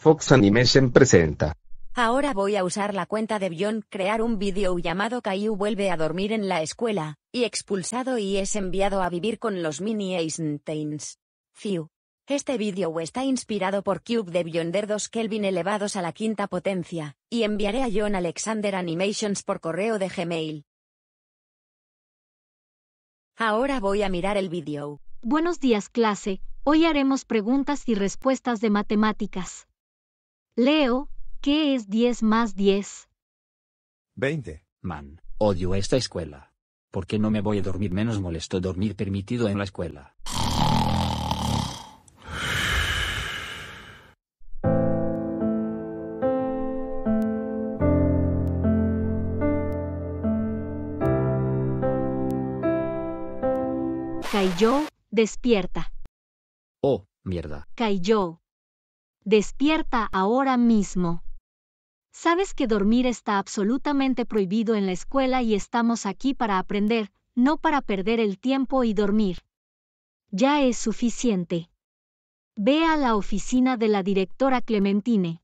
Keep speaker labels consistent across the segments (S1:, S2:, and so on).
S1: Fox Animation presenta.
S2: Ahora voy a usar la cuenta de Bion crear un video llamado Caillou vuelve a dormir en la escuela, y expulsado y es enviado a vivir con los mini Einsteins. Fiu. Este vídeo está inspirado por Cube de Beyonder 2 Kelvin elevados a la quinta potencia, y enviaré a John Alexander Animations por correo de Gmail. Ahora voy a mirar el vídeo. Buenos días clase, hoy haremos preguntas y respuestas de matemáticas. Leo, ¿qué es 10 más 10?
S1: 20. Man, odio esta escuela. ¿Por qué no me voy a dormir menos molesto dormir permitido en la escuela?
S2: Cayó, despierta.
S1: Oh, mierda.
S2: Cayo. Despierta ahora mismo. Sabes que dormir está absolutamente prohibido en la escuela y estamos aquí para aprender, no para perder el tiempo y dormir. Ya es suficiente. Ve a la oficina de la directora Clementine.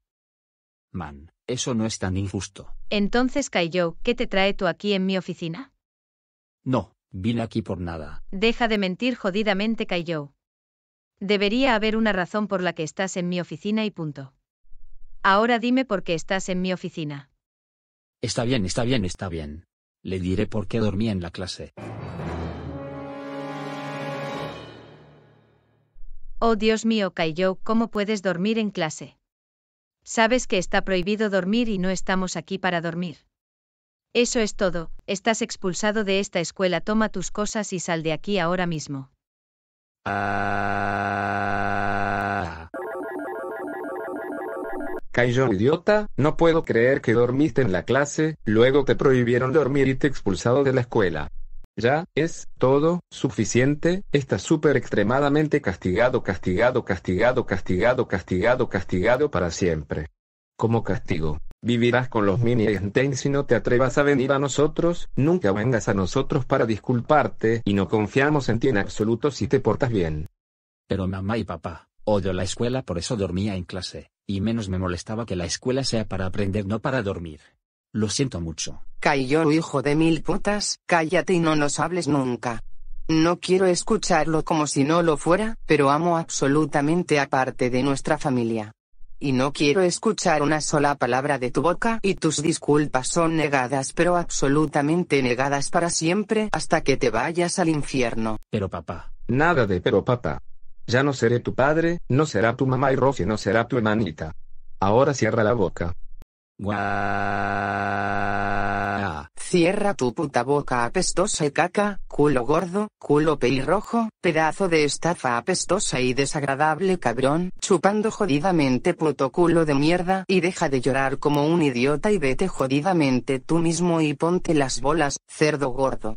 S2: Man,
S1: eso no es tan injusto.
S2: Entonces, Cayó, ¿qué te trae tú aquí en mi oficina?
S1: No, vine aquí por nada.
S2: Deja de mentir jodidamente, Kaiyo. Debería haber una razón por la que estás en mi oficina y punto. Ahora dime por qué estás en mi oficina.
S1: Está bien, está bien, está bien. Le diré por qué dormí en la clase.
S2: Oh Dios mío, Kaiyo, ¿cómo puedes dormir en clase? Sabes que está prohibido dormir y no estamos aquí para dormir. Eso es todo, estás expulsado de esta escuela, toma tus cosas y sal de aquí ahora mismo.
S1: Ah. Cayó idiota, no puedo creer que dormiste en la clase, luego te prohibieron dormir y te expulsado de la escuela. Ya, es, todo, suficiente, Estás súper extremadamente castigado, castigado, castigado, castigado, castigado, castigado para siempre. Como castigo, Vivirás con los mini ten si no te atrevas a venir a nosotros, nunca vengas a nosotros para disculparte y no confiamos en ti en absoluto si te portas bien. Pero mamá y papá, odio la escuela por eso dormía en clase, y menos me molestaba que la escuela sea para aprender no para dormir. Lo siento mucho.
S2: Cayó hijo de mil putas, cállate y no nos hables nunca. No quiero escucharlo como si no lo fuera, pero amo absolutamente a parte de nuestra familia y no quiero escuchar una sola palabra de tu boca y tus disculpas son negadas pero absolutamente negadas para siempre hasta que te vayas al infierno. Pero papá.
S1: Nada de pero papá. Ya no seré tu padre, no será tu mamá y Rofi no será tu hermanita. Ahora cierra la boca. Ah.
S2: Cierra tu puta boca apestosa y caca, culo gordo, culo pelirrojo, pedazo de estafa apestosa y desagradable cabrón, chupando jodidamente puto culo de mierda y deja de llorar como un idiota y vete jodidamente tú mismo y ponte las bolas, cerdo gordo.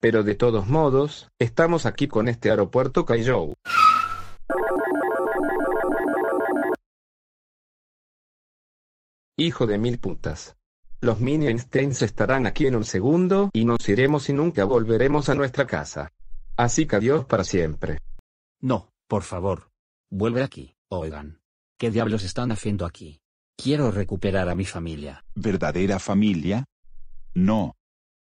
S1: Pero de todos modos, estamos aquí con este aeropuerto Kaijou. Hijo de mil putas. Los mini Einsteins estarán aquí en un segundo y nos iremos y nunca volveremos a nuestra casa. Así que adiós para siempre. No, por favor. Vuelve aquí, oigan. ¿Qué diablos están haciendo aquí? Quiero recuperar a mi familia. ¿Verdadera familia? No.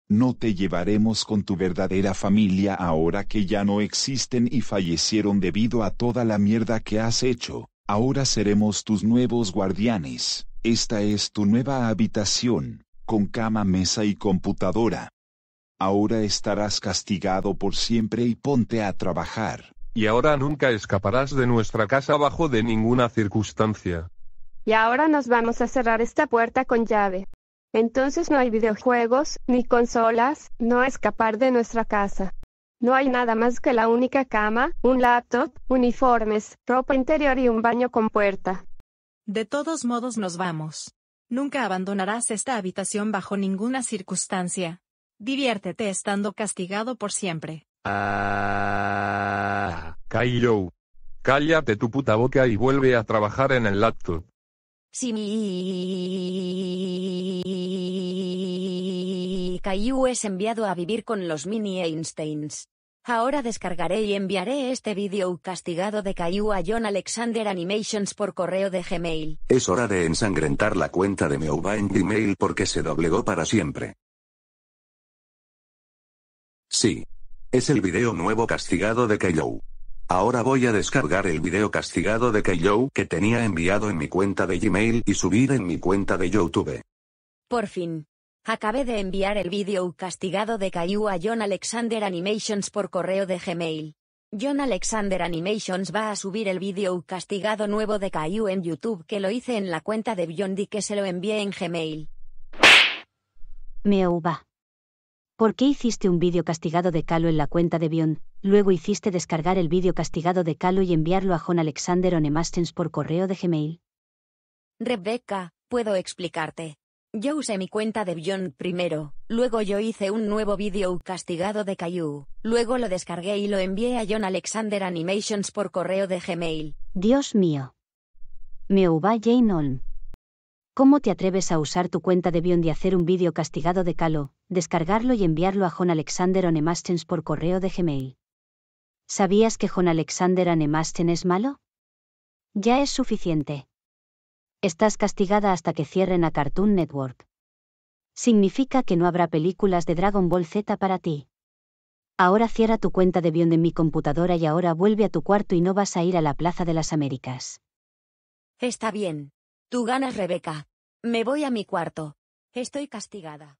S1: No te llevaremos con tu verdadera familia ahora que ya no existen y fallecieron debido a toda la mierda que has hecho. Ahora seremos tus nuevos guardianes. Esta es tu nueva habitación, con cama, mesa y computadora. Ahora estarás castigado por siempre y ponte a trabajar. Y ahora nunca escaparás de nuestra casa bajo de ninguna circunstancia. Y ahora nos vamos a cerrar esta puerta con llave. Entonces no hay videojuegos, ni consolas, no escapar de nuestra casa. No hay nada más que la única cama, un laptop, uniformes, ropa interior y un baño con puerta.
S2: De todos modos nos vamos. Nunca abandonarás esta habitación bajo ninguna circunstancia. Diviértete estando castigado por siempre.
S1: Ah, Cállate tu puta boca y vuelve a trabajar en el laptop.
S2: Si es enviado a vivir con los mini Einsteins. Ahora descargaré y enviaré este video castigado de Caillou a John Alexander Animations por correo de Gmail.
S1: Es hora de ensangrentar la cuenta de Meuba en Gmail porque se doblegó para siempre. Sí. Es el video nuevo castigado de Caillou. Ahora voy a descargar el video castigado de Caillou que tenía enviado en mi cuenta de Gmail y subir en mi cuenta de YouTube.
S2: Por fin. Acabé de enviar el vídeo castigado de Caillou a John Alexander Animations por correo de Gmail. John Alexander Animations va a subir el vídeo castigado nuevo de Caillou en YouTube que lo hice en la cuenta de Biondi que se lo envié en Gmail. uba. ¿Por qué hiciste un vídeo castigado de Calo en la cuenta de Bion? luego hiciste descargar el vídeo castigado de Calo y enviarlo a John Alexander Onemastens por correo de Gmail? Rebecca, puedo explicarte. Yo usé mi cuenta de Beyond primero, luego yo hice un nuevo vídeo castigado de Caillou, luego lo descargué y lo envié a John Alexander Animations por correo de Gmail. Dios mío. Meuba Jane Olm. ¿Cómo te atreves a usar tu cuenta de Beyond y hacer un vídeo castigado de Calo, descargarlo y enviarlo a John Alexander Animations por correo de Gmail? ¿Sabías que John Alexander Animations es malo? Ya es suficiente. Estás castigada hasta que cierren a Cartoon Network. Significa que no habrá películas de Dragon Ball Z para ti. Ahora cierra tu cuenta de Beyond de mi computadora y ahora vuelve a tu cuarto y no vas a ir a la Plaza de las Américas. Está bien. Tú ganas, Rebeca. Me voy a mi cuarto. Estoy castigada.